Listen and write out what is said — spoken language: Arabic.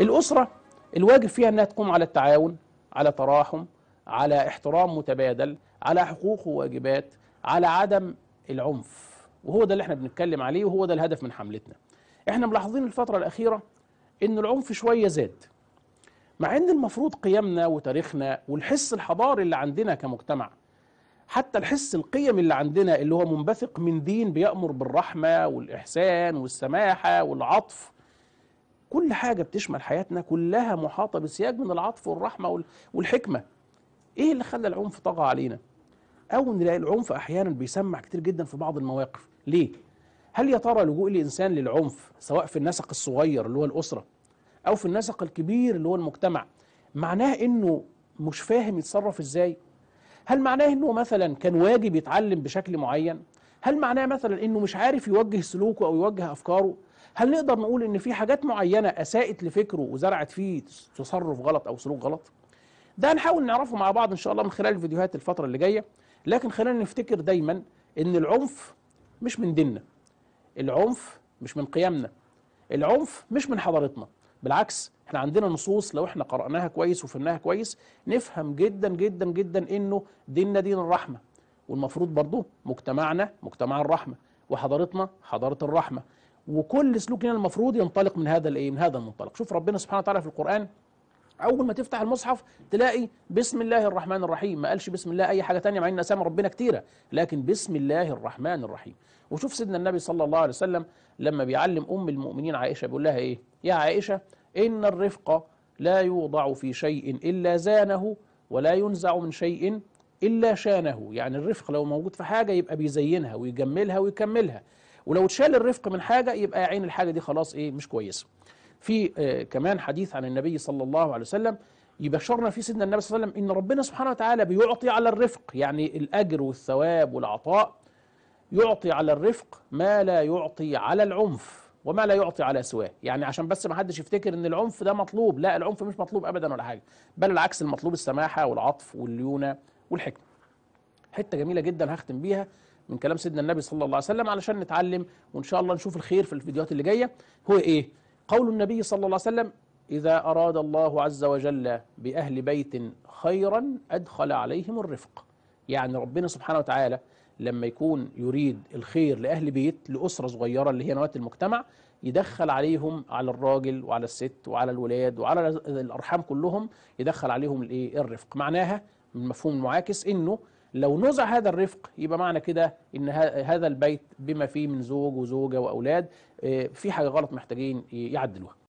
الأسرة الواجب فيها أنها تقوم على التعاون على تراحم على احترام متبادل على حقوق وواجبات على عدم العنف وهو ده اللي احنا بنتكلم عليه وهو ده الهدف من حملتنا احنا ملاحظين الفترة الأخيرة إن العنف شوية زاد مع إن المفروض قيمنا وتاريخنا والحس الحضاري اللي عندنا كمجتمع حتى الحس القيم اللي عندنا اللي هو منبثق من دين بيأمر بالرحمة والإحسان والسماحة والعطف كل حاجة بتشمل حياتنا كلها محاطة بسياج من العطف والرحمة والحكمة إيه اللي خلى العنف طغى علينا؟ أو نلاقي العنف أحيانا بيسمع كتير جدا في بعض المواقف ليه؟ هل يا ترى لجوء الإنسان للعنف سواء في النسق الصغير اللي هو الأسرة أو في النسق الكبير اللي هو المجتمع معناه إنه مش فاهم يتصرف إزاي؟ هل معناه إنه مثلا كان واجب يتعلم بشكل معين هل معناه مثلا انه مش عارف يوجه سلوكه او يوجه افكاره هل نقدر نقول ان في حاجات معينه اساءت لفكره وزرعت فيه تصرف غلط او سلوك غلط ده هنحاول نعرفه مع بعض ان شاء الله من خلال الفيديوهات الفتره اللي جايه لكن خلينا نفتكر دايما ان العنف مش من ديننا العنف مش من قيمنا العنف مش من حضارتنا بالعكس احنا عندنا نصوص لو احنا قرأناها كويس وفهمناها كويس نفهم جدا جدا جدا انه ديننا دين الرحمه والمفروض برضه مجتمعنا مجتمع الرحمه وحضارتنا حضاره الرحمه وكل سلوكنا المفروض ينطلق من هذا الايه من هذا المنطلق شوف ربنا سبحانه وتعالى في القران اول ما تفتح المصحف تلاقي بسم الله الرحمن الرحيم ما قالش بسم الله اي حاجه تانية مع ان اسامي ربنا كتيره لكن بسم الله الرحمن الرحيم وشوف سيدنا النبي صلى الله عليه وسلم لما بيعلم ام المؤمنين عائشه بيقول لها ايه يا عائشه ان الرفق لا يوضع في شيء الا زانه ولا ينزع من شيء إلا شانه يعني الرفق لو موجود في حاجة يبقى بيزينها ويجملها ويكملها ولو اتشال الرفق من حاجة يبقى عين الحاجة دي خلاص إيه مش كويسة في آه كمان حديث عن النبي صلى الله عليه وسلم يبشرنا في سيدنا النبي صلى الله عليه وسلم ان ربنا سبحانه وتعالى بيعطي على الرفق يعني الاجر والثواب والعطاء يعطي على الرفق ما لا يعطي على العنف وما لا يعطي على سواه يعني عشان بس ما حدش يفتكر ان العنف ده مطلوب لا العنف مش مطلوب ابدا ولا حاجه بل العكس المطلوب السماحه والعطف والليونه والحكمة حتة جميلة جدا هختم بيها من كلام سيدنا النبي صلى الله عليه وسلم علشان نتعلم وإن شاء الله نشوف الخير في الفيديوهات اللي جاية هو إيه قول النبي صلى الله عليه وسلم إذا أراد الله عز وجل بأهل بيت خيرا أدخل عليهم الرفق يعني ربنا سبحانه وتعالى لما يكون يريد الخير لأهل بيت لأسرة صغيرة اللي هي نواة المجتمع يدخل عليهم على الراجل وعلى الست وعلى الولاد وعلى الأرحام كلهم يدخل عليهم الإيه الرفق معناها المفهوم المعاكس انه لو نزع هذا الرفق يبقى معنى كده ان هذا البيت بما فيه من زوج وزوجه واولاد آه، في حاجه غلط محتاجين يعدلوها